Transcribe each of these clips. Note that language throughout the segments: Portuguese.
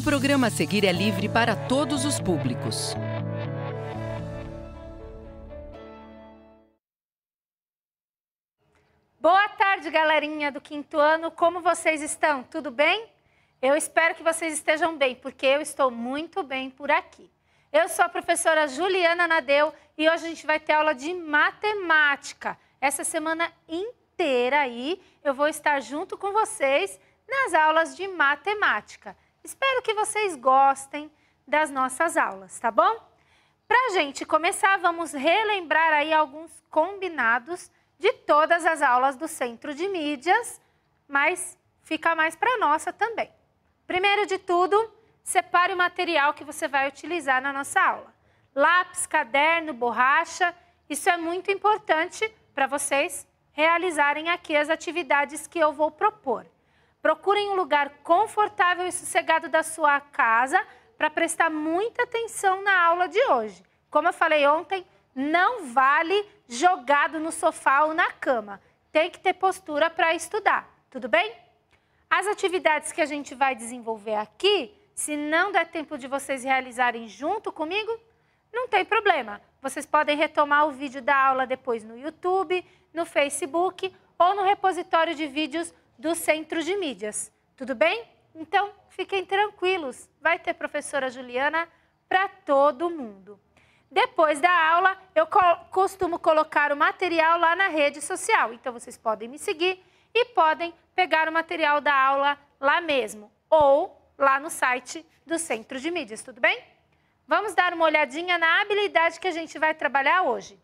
O programa a seguir é livre para todos os públicos. Boa tarde, galerinha do quinto ano. Como vocês estão? Tudo bem? Eu espero que vocês estejam bem, porque eu estou muito bem por aqui. Eu sou a professora Juliana Nadeu e hoje a gente vai ter aula de matemática. Essa semana inteira aí eu vou estar junto com vocês nas aulas de matemática. Espero que vocês gostem das nossas aulas, tá bom? Para a gente começar, vamos relembrar aí alguns combinados de todas as aulas do Centro de Mídias, mas fica mais para nossa também. Primeiro de tudo, separe o material que você vai utilizar na nossa aula. Lápis, caderno, borracha, isso é muito importante para vocês realizarem aqui as atividades que eu vou propor. Procurem um lugar confortável e sossegado da sua casa para prestar muita atenção na aula de hoje. Como eu falei ontem, não vale jogado no sofá ou na cama. Tem que ter postura para estudar, tudo bem? As atividades que a gente vai desenvolver aqui, se não der tempo de vocês realizarem junto comigo, não tem problema. Vocês podem retomar o vídeo da aula depois no YouTube, no Facebook ou no repositório de vídeos do Centro de Mídias. Tudo bem? Então, fiquem tranquilos, vai ter professora Juliana para todo mundo. Depois da aula, eu costumo colocar o material lá na rede social, então vocês podem me seguir e podem pegar o material da aula lá mesmo ou lá no site do Centro de Mídias, tudo bem? Vamos dar uma olhadinha na habilidade que a gente vai trabalhar hoje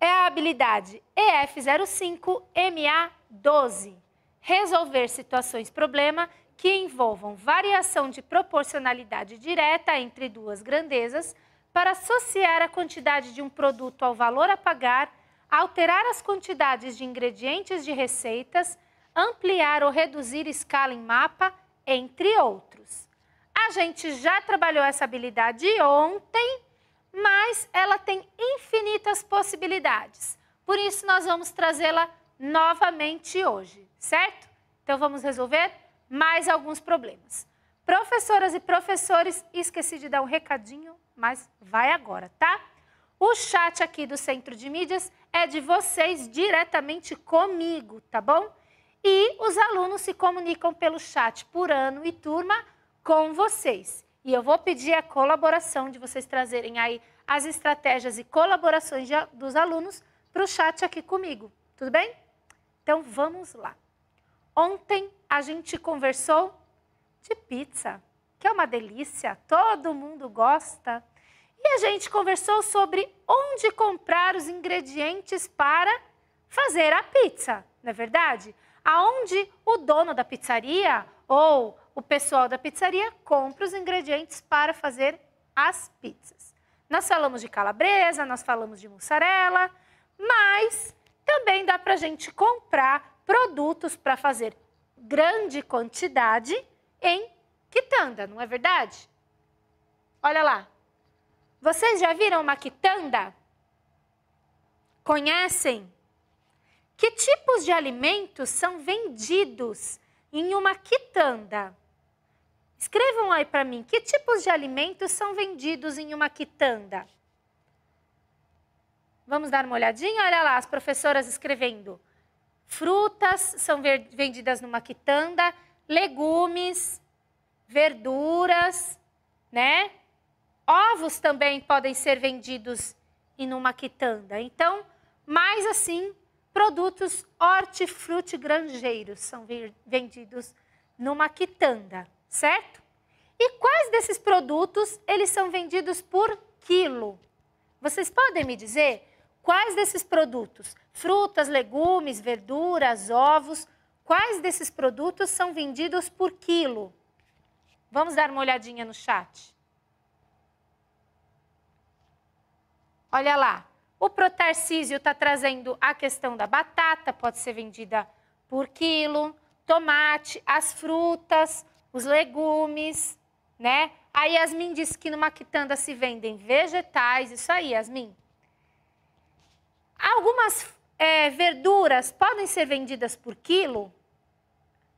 é a habilidade EF05MA12, resolver situações problema que envolvam variação de proporcionalidade direta entre duas grandezas para associar a quantidade de um produto ao valor a pagar, alterar as quantidades de ingredientes de receitas, ampliar ou reduzir escala em mapa, entre outros. A gente já trabalhou essa habilidade ontem mas ela tem infinitas possibilidades. Por isso, nós vamos trazê-la novamente hoje, certo? Então, vamos resolver mais alguns problemas. Professoras e professores, esqueci de dar um recadinho, mas vai agora, tá? O chat aqui do Centro de Mídias é de vocês diretamente comigo, tá bom? E os alunos se comunicam pelo chat por ano e turma com vocês. E eu vou pedir a colaboração de vocês trazerem aí as estratégias e colaborações de, dos alunos para o chat aqui comigo, tudo bem? Então vamos lá. Ontem a gente conversou de pizza, que é uma delícia, todo mundo gosta. E a gente conversou sobre onde comprar os ingredientes para fazer a pizza, não é verdade? Aonde o dono da pizzaria ou o pessoal da pizzaria compra os ingredientes para fazer as pizzas. Nós falamos de calabresa, nós falamos de mussarela, mas também dá para a gente comprar produtos para fazer grande quantidade em quitanda, não é verdade? Olha lá. Vocês já viram uma quitanda? Conhecem? Que tipos de alimentos são vendidos em uma quitanda? Escrevam aí para mim que tipos de alimentos são vendidos em uma quitanda. Vamos dar uma olhadinha? Olha lá, as professoras escrevendo. Frutas são vendidas numa quitanda, legumes, verduras, né? Ovos também podem ser vendidos em uma quitanda. Então, mais assim, produtos hortifrutigranjeiros são vendidos numa quitanda certo? E quais desses produtos eles são vendidos por quilo? Vocês podem me dizer quais desses produtos, frutas, legumes, verduras, ovos, quais desses produtos são vendidos por quilo? Vamos dar uma olhadinha no chat. Olha lá, o Protarcísio está trazendo a questão da batata, pode ser vendida por quilo, tomate, as frutas, os legumes, né? A Yasmin disse que numa quitanda se vendem vegetais, isso aí, Yasmin. Algumas é, verduras podem ser vendidas por quilo?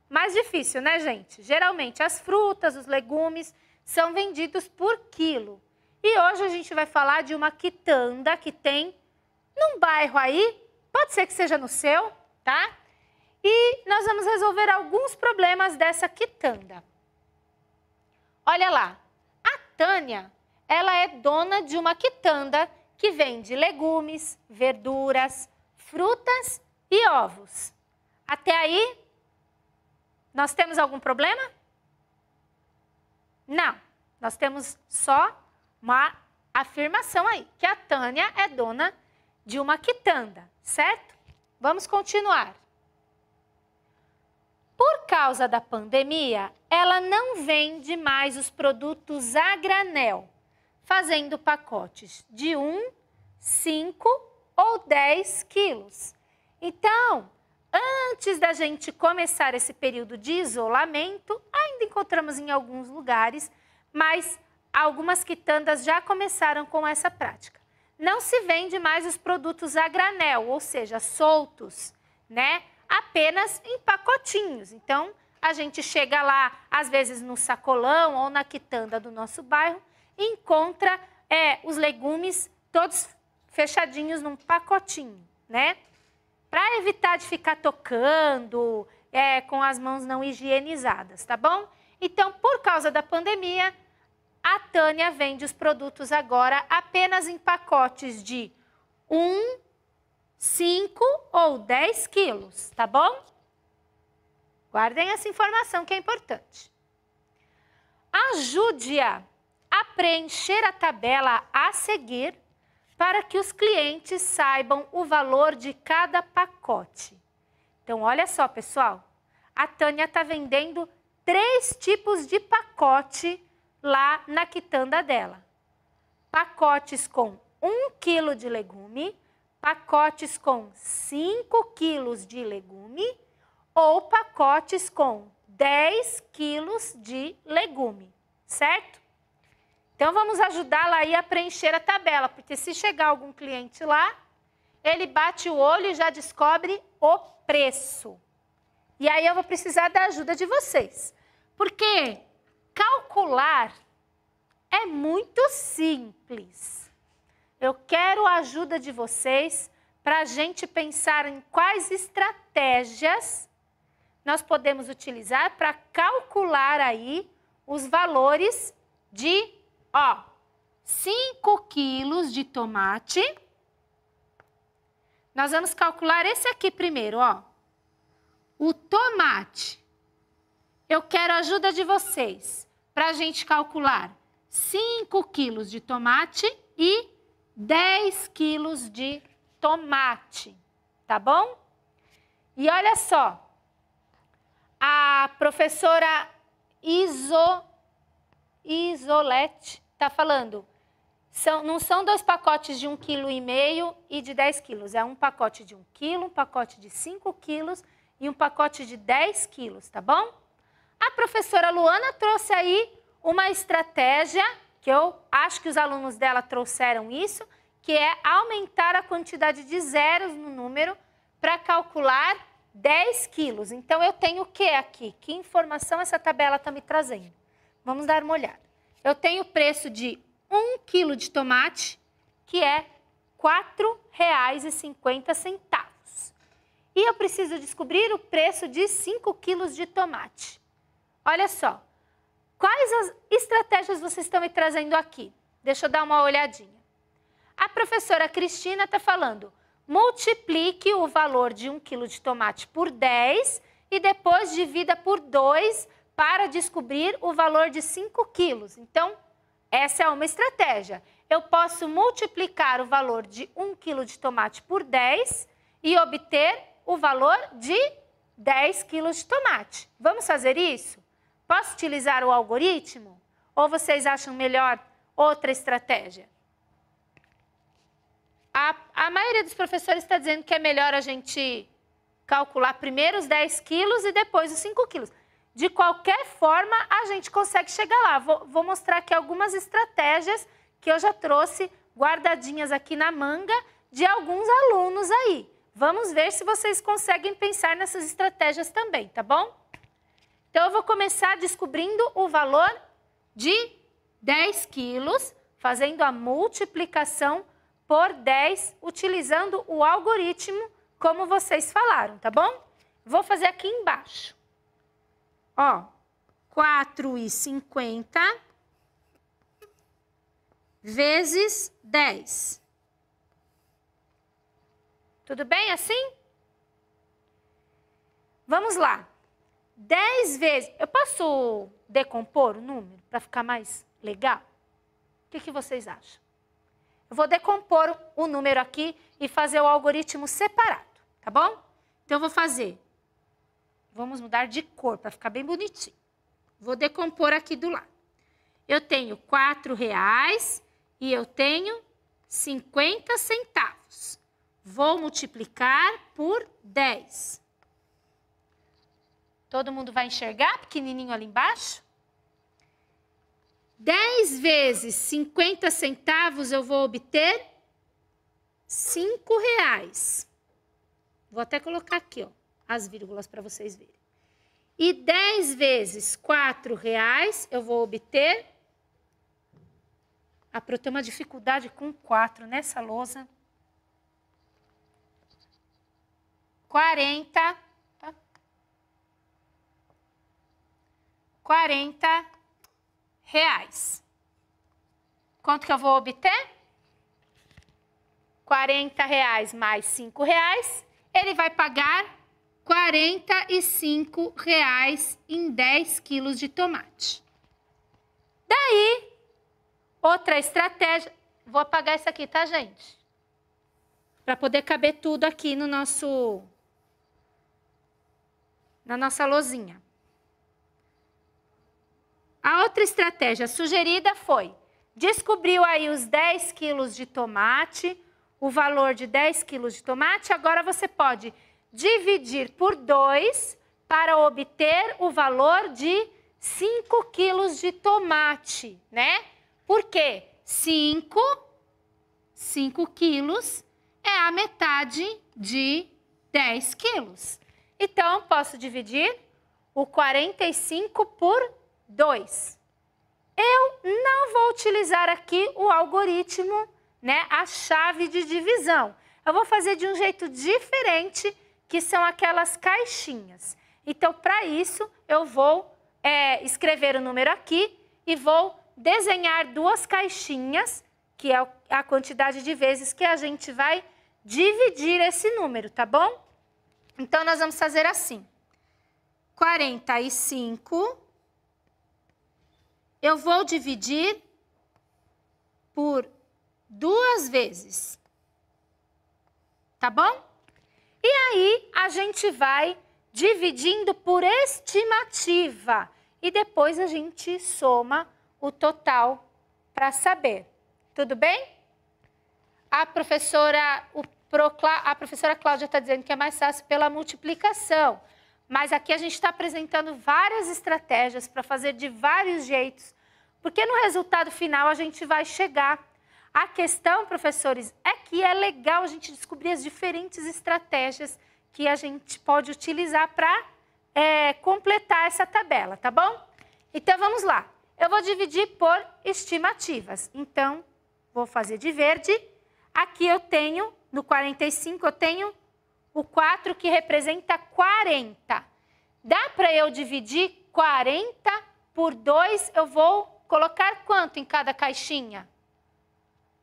Mais difícil, né, gente? Geralmente as frutas, os legumes são vendidos por quilo. E hoje a gente vai falar de uma quitanda que tem num bairro aí, pode ser que seja no seu, tá? E nós vamos resolver alguns problemas dessa quitanda. Olha lá, a Tânia, ela é dona de uma quitanda que vende legumes, verduras, frutas e ovos. Até aí, nós temos algum problema? Não, nós temos só uma afirmação aí, que a Tânia é dona de uma quitanda, certo? Vamos continuar. Por causa da pandemia, ela não vende mais os produtos a granel, fazendo pacotes de 1, 5 ou 10 quilos. Então, antes da gente começar esse período de isolamento, ainda encontramos em alguns lugares, mas algumas quitandas já começaram com essa prática. Não se vende mais os produtos a granel, ou seja, soltos, né? apenas em pacotinhos. Então, a gente chega lá, às vezes no sacolão ou na quitanda do nosso bairro, e encontra é, os legumes todos fechadinhos num pacotinho, né? Para evitar de ficar tocando, é, com as mãos não higienizadas, tá bom? Então, por causa da pandemia, a Tânia vende os produtos agora apenas em pacotes de um 5 ou 10 quilos, tá bom? Guardem essa informação que é importante. Ajude-a a preencher a tabela a seguir para que os clientes saibam o valor de cada pacote. Então, olha só, pessoal. A Tânia está vendendo três tipos de pacote lá na quitanda dela. Pacotes com um quilo de legume, pacotes com 5 quilos de legume ou pacotes com 10 quilos de legume, certo? Então, vamos ajudá-la aí a preencher a tabela, porque se chegar algum cliente lá, ele bate o olho e já descobre o preço. E aí eu vou precisar da ajuda de vocês, porque calcular é muito simples. Eu quero a ajuda de vocês para a gente pensar em quais estratégias nós podemos utilizar para calcular aí os valores de, ó, 5 quilos de tomate. Nós vamos calcular esse aqui primeiro, ó. O tomate. Eu quero a ajuda de vocês para a gente calcular 5 quilos de tomate e 10 quilos de tomate, tá bom? E olha só, a professora Iso, Isolete está falando, são, não são dois pacotes de 1,5 kg e de 10 quilos, é um pacote de 1 kg, um pacote de 5 quilos e um pacote de 10 quilos, tá bom? A professora Luana trouxe aí uma estratégia que eu acho que os alunos dela trouxeram isso, que é aumentar a quantidade de zeros no número para calcular 10 quilos. Então, eu tenho o que aqui? Que informação essa tabela está me trazendo? Vamos dar uma olhada. Eu tenho o preço de 1 quilo de tomate, que é R$ 4,50. E eu preciso descobrir o preço de 5 quilos de tomate. Olha só, Quais as estratégias vocês estão me trazendo aqui? Deixa eu dar uma olhadinha. A professora Cristina está falando: multiplique o valor de 1 quilo de tomate por 10 e depois divida por 2 para descobrir o valor de 5 quilos. Então, essa é uma estratégia. Eu posso multiplicar o valor de 1 quilo de tomate por 10 e obter o valor de 10 quilos de tomate. Vamos fazer isso? Posso utilizar o algoritmo? Ou vocês acham melhor outra estratégia? A, a maioria dos professores está dizendo que é melhor a gente calcular primeiro os 10 quilos e depois os 5 quilos. De qualquer forma, a gente consegue chegar lá. Vou, vou mostrar aqui algumas estratégias que eu já trouxe guardadinhas aqui na manga de alguns alunos aí. Vamos ver se vocês conseguem pensar nessas estratégias também, tá bom? Então, eu vou começar descobrindo o valor de 10 quilos, fazendo a multiplicação por 10, utilizando o algoritmo, como vocês falaram, tá bom? Vou fazer aqui embaixo. Ó, 4,50 vezes 10. Tudo bem assim? Vamos lá dez vezes. Eu posso decompor o número para ficar mais legal? O que, que vocês acham? Eu vou decompor o número aqui e fazer o algoritmo separado, tá bom? Então, eu vou fazer. Vamos mudar de cor para ficar bem bonitinho. Vou decompor aqui do lado. Eu tenho R$ reais e eu tenho 50 centavos. Vou multiplicar por 10. Todo mundo vai enxergar pequenininho ali embaixo? 10 vezes 50 centavos eu vou obter 5 reais. Vou até colocar aqui ó, as vírgulas para vocês verem. E 10 vezes 4 reais eu vou obter... Ah, para eu ter uma dificuldade com 4 nessa lousa. 40 40 reais. Quanto que eu vou obter? 40 reais mais 5 reais, ele vai pagar 45 reais em 10 quilos de tomate. Daí, outra estratégia, vou apagar isso aqui, tá, gente? Para poder caber tudo aqui no nosso na nossa lozinha. A outra estratégia sugerida foi: descobriu aí os 10 quilos de tomate, o valor de 10 quilos de tomate, agora você pode dividir por 2 para obter o valor de 5 quilos de tomate, né? Por quê? 5, 5 quilos é a metade de 10 quilos. Então, posso dividir o 45 por 2. 2. Eu não vou utilizar aqui o algoritmo, né, a chave de divisão. Eu vou fazer de um jeito diferente, que são aquelas caixinhas. Então, para isso, eu vou é, escrever o número aqui e vou desenhar duas caixinhas, que é a quantidade de vezes que a gente vai dividir esse número, tá bom? Então, nós vamos fazer assim. 45 eu vou dividir por duas vezes. Tá bom? E aí, a gente vai dividindo por estimativa e depois a gente soma o total para saber. Tudo bem? A professora, o Procla, a professora Cláudia está dizendo que é mais fácil pela multiplicação. Mas aqui a gente está apresentando várias estratégias para fazer de vários jeitos, porque no resultado final a gente vai chegar. A questão, professores, é que é legal a gente descobrir as diferentes estratégias que a gente pode utilizar para é, completar essa tabela, tá bom? Então vamos lá. Eu vou dividir por estimativas. Então, vou fazer de verde. Aqui eu tenho, no 45, eu tenho o 4 que representa 40. Dá para eu dividir 40 por 2, eu vou colocar quanto em cada caixinha?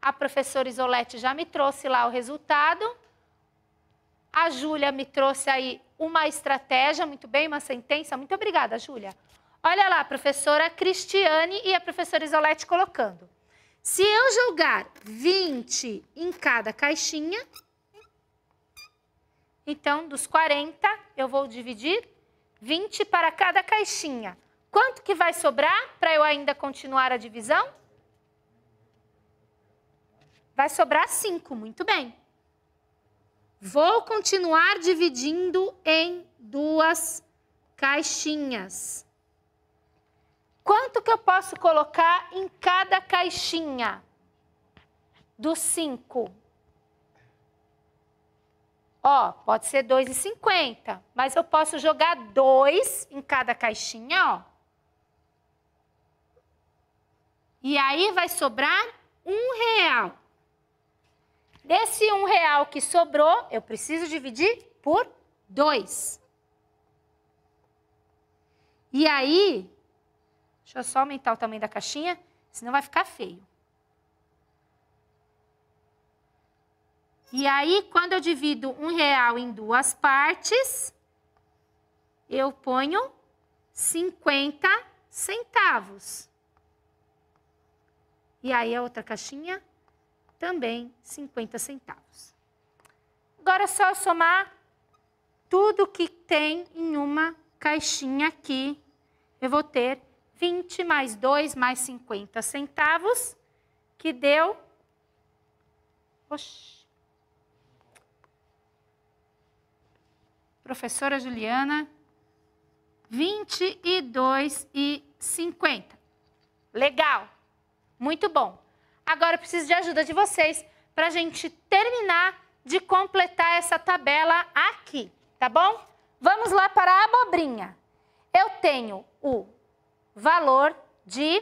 A professora Isolete já me trouxe lá o resultado. A Júlia me trouxe aí uma estratégia, muito bem, uma sentença. Muito obrigada, Júlia. Olha lá, a professora Cristiane e a professora Isolete colocando. Se eu jogar 20 em cada caixinha, então, dos 40, eu vou dividir 20 para cada caixinha. Quanto que vai sobrar para eu ainda continuar a divisão? Vai sobrar 5, muito bem. Vou continuar dividindo em duas caixinhas. Quanto que eu posso colocar em cada caixinha? Dos 5. Ó, pode ser 2,50, mas eu posso jogar dois em cada caixinha, ó. E aí vai sobrar um real. Desse um real que sobrou, eu preciso dividir por dois. E aí, deixa eu só aumentar o tamanho da caixinha, senão vai ficar feio. E aí, quando eu divido um real em duas partes, eu ponho 50 centavos. E aí, a outra caixinha, também 50 centavos. Agora é só somar tudo que tem em uma caixinha aqui. Eu vou ter 20 mais 2 mais 50 centavos, que deu. Oxi. professora Juliana, 22 e 50. Legal, muito bom. Agora eu preciso de ajuda de vocês para a gente terminar de completar essa tabela aqui, tá bom? Vamos lá para a abobrinha. Eu tenho o valor de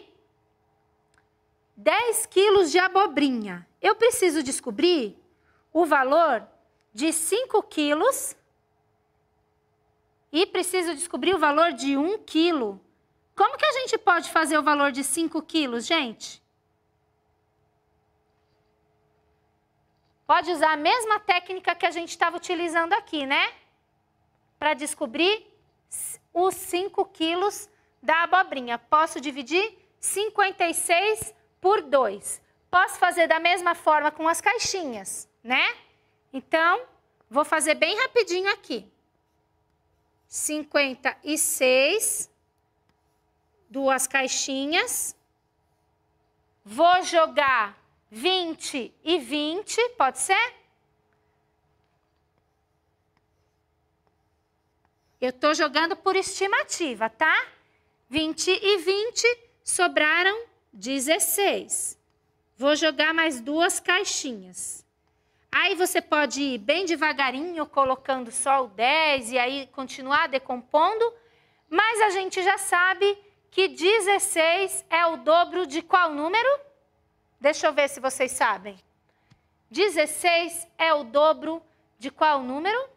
10 quilos de abobrinha. Eu preciso descobrir o valor de 5 quilos e preciso descobrir o valor de um quilo. Como que a gente pode fazer o valor de 5 quilos, gente? Pode usar a mesma técnica que a gente estava utilizando aqui, né? Para descobrir os 5 quilos da abobrinha. Posso dividir 56 por 2. Posso fazer da mesma forma com as caixinhas, né? Então, vou fazer bem rapidinho aqui. 56, duas caixinhas. Vou jogar 20 e 20, pode ser? Eu estou jogando por estimativa, tá? 20 e 20 sobraram 16. Vou jogar mais duas caixinhas. Aí você pode ir bem devagarinho, colocando só o 10 e aí continuar decompondo, mas a gente já sabe que 16 é o dobro de qual número? Deixa eu ver se vocês sabem. 16 é o dobro de qual número?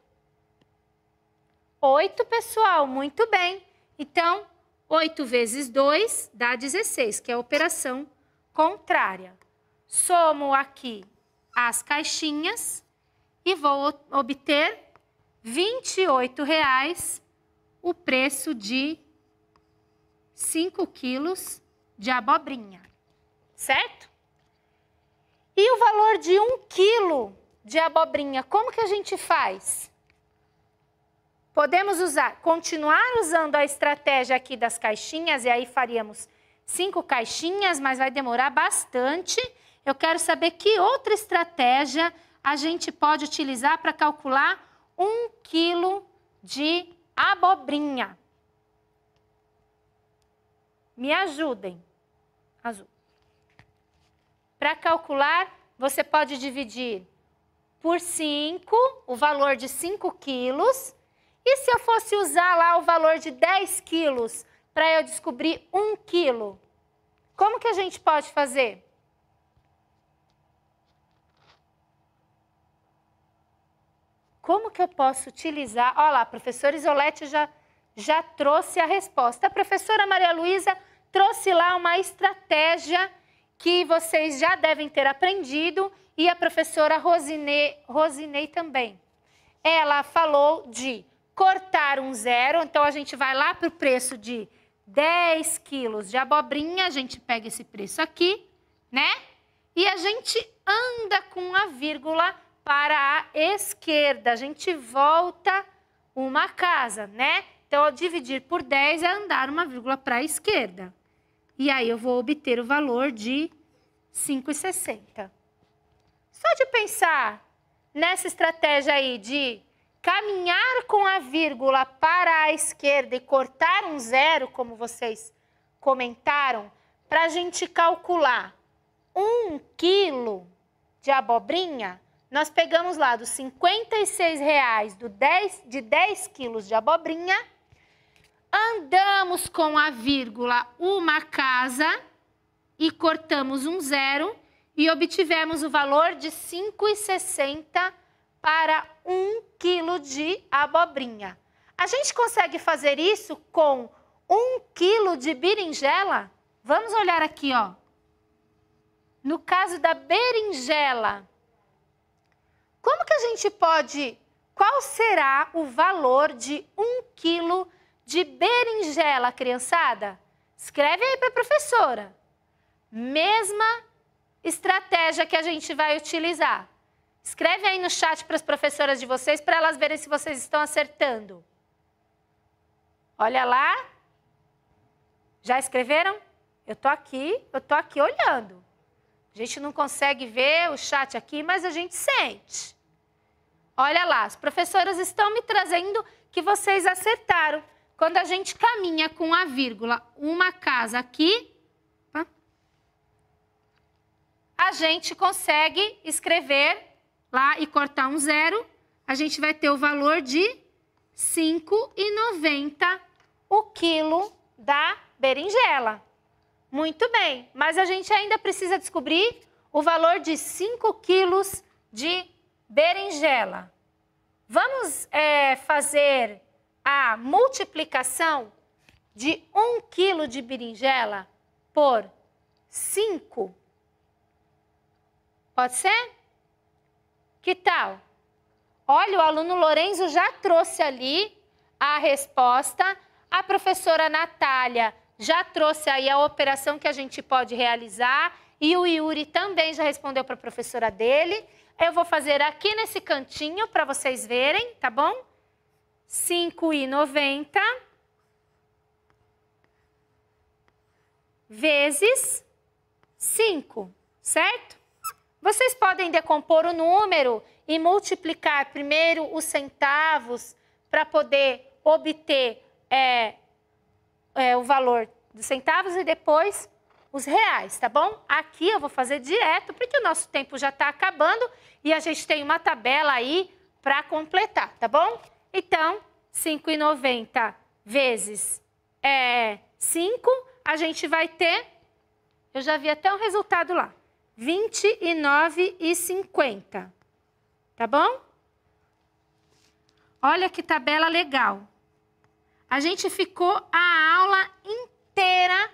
8, pessoal, muito bem. Então, 8 vezes 2 dá 16, que é a operação contrária. Somo aqui as caixinhas e vou obter R$ 28,00 o preço de 5 quilos de abobrinha, certo? E o valor de 1 um quilo de abobrinha, como que a gente faz? Podemos usar, continuar usando a estratégia aqui das caixinhas, e aí faríamos cinco caixinhas, mas vai demorar bastante. Eu quero saber que outra estratégia a gente pode utilizar para calcular um quilo de abobrinha. Me ajudem. Azul. Para calcular, você pode dividir por 5, o valor de 5 quilos. E se eu fosse usar lá o valor de 10 quilos para eu descobrir 1 um quilo? Como que a gente pode fazer? Como que eu posso utilizar? Olha lá, a professora Isolete já, já trouxe a resposta. A professora Maria Luísa trouxe lá uma estratégia que vocês já devem ter aprendido e a professora Rosinei, Rosinei também. Ela falou de cortar um zero, então a gente vai lá para o preço de 10 quilos de abobrinha, a gente pega esse preço aqui, né? E a gente anda com a vírgula para a esquerda. A gente volta uma casa, né? Então, dividir por 10 é andar uma vírgula para a esquerda. E aí eu vou obter o valor de 5,60. Só de pensar nessa estratégia aí de caminhar com a vírgula para a esquerda e cortar um zero, como vocês comentaram, para a gente calcular um quilo de abobrinha, nós pegamos lá dos 56 reais do 10, de 10 quilos de abobrinha, andamos com a vírgula uma casa e cortamos um zero e obtivemos o valor de 5,60 para 1 quilo de abobrinha. A gente consegue fazer isso com 1 quilo de berinjela? Vamos olhar aqui, ó. No caso da berinjela, como que a gente pode. Qual será o valor de um quilo de berinjela, criançada? Escreve aí para a professora. Mesma estratégia que a gente vai utilizar. Escreve aí no chat para as professoras de vocês, para elas verem se vocês estão acertando. Olha lá. Já escreveram? Eu tô aqui, eu tô aqui olhando. A gente não consegue ver o chat aqui, mas a gente sente. Olha lá, as professoras estão me trazendo que vocês acertaram. Quando a gente caminha com a vírgula, uma casa aqui, tá? a gente consegue escrever lá e cortar um zero. A gente vai ter o valor de R$ 5,90 o quilo da berinjela. Muito bem, mas a gente ainda precisa descobrir o valor de 5 quilos de berinjela. Vamos é, fazer a multiplicação de 1 quilo de berinjela por 5. Pode ser? Que tal? Olha, o aluno Lorenzo já trouxe ali a resposta. A professora Natália já trouxe aí a operação que a gente pode realizar e o Yuri também já respondeu para a professora dele. Eu vou fazer aqui nesse cantinho para vocês verem, tá bom? 5,90 vezes 5, certo? Vocês podem decompor o número e multiplicar primeiro os centavos para poder obter é, é, o valor dos centavos e depois os reais, tá bom? Aqui eu vou fazer direto, porque o nosso tempo já está acabando e a gente tem uma tabela aí para completar, tá bom? Então, 5,90 vezes é, 5, a gente vai ter, eu já vi até o um resultado lá, 29,50, tá bom? Olha que tabela legal. A gente ficou a aula inteira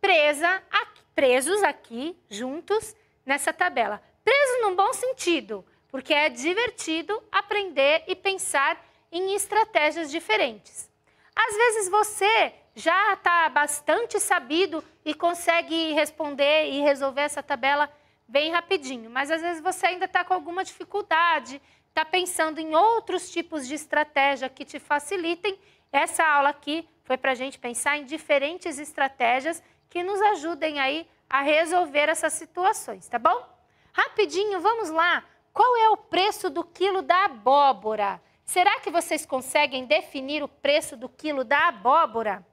presa, aqui, presos aqui, juntos, nessa tabela. Preso num bom sentido, porque é divertido aprender e pensar em estratégias diferentes. Às vezes você já está bastante sabido e consegue responder e resolver essa tabela bem rapidinho, mas às vezes você ainda está com alguma dificuldade, está pensando em outros tipos de estratégia que te facilitem essa aula aqui foi para a gente pensar em diferentes estratégias que nos ajudem aí a resolver essas situações, tá bom? Rapidinho, vamos lá. Qual é o preço do quilo da abóbora? Será que vocês conseguem definir o preço do quilo da abóbora?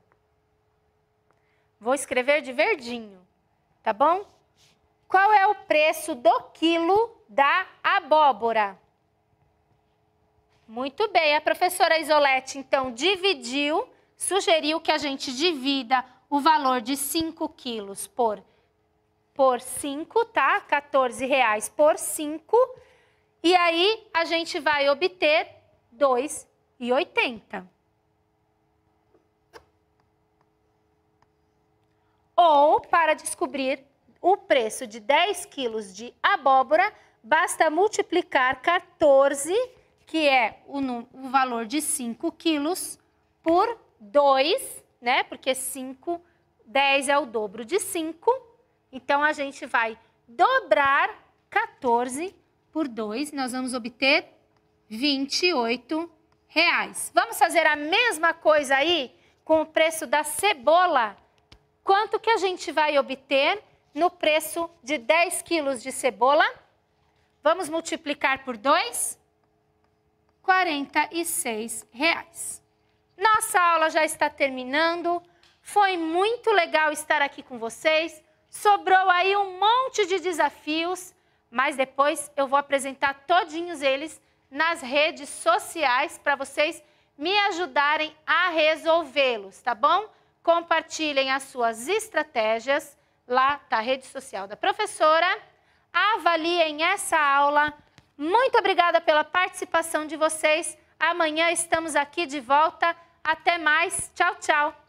Vou escrever de verdinho, tá bom? Qual é o preço do quilo da abóbora? Muito bem. A professora Isolete, então, dividiu, sugeriu que a gente divida o valor de 5 quilos por, por 5, tá? 14 reais por 5. E aí, a gente vai obter 2,80. Ou, para descobrir o preço de 10 quilos de abóbora, basta multiplicar 14 que é o, o valor de 5 quilos por 2, né? Porque 5, 10 é o dobro de 5. Então, a gente vai dobrar 14 por 2. Nós vamos obter 28 reais. Vamos fazer a mesma coisa aí com o preço da cebola. Quanto que a gente vai obter no preço de 10 quilos de cebola? Vamos multiplicar por 2? R$ reais. Nossa aula já está terminando. Foi muito legal estar aqui com vocês. Sobrou aí um monte de desafios, mas depois eu vou apresentar todinhos eles nas redes sociais para vocês me ajudarem a resolvê-los, tá bom? Compartilhem as suas estratégias lá na tá rede social da professora. Avaliem essa aula muito obrigada pela participação de vocês. Amanhã estamos aqui de volta. Até mais. Tchau, tchau.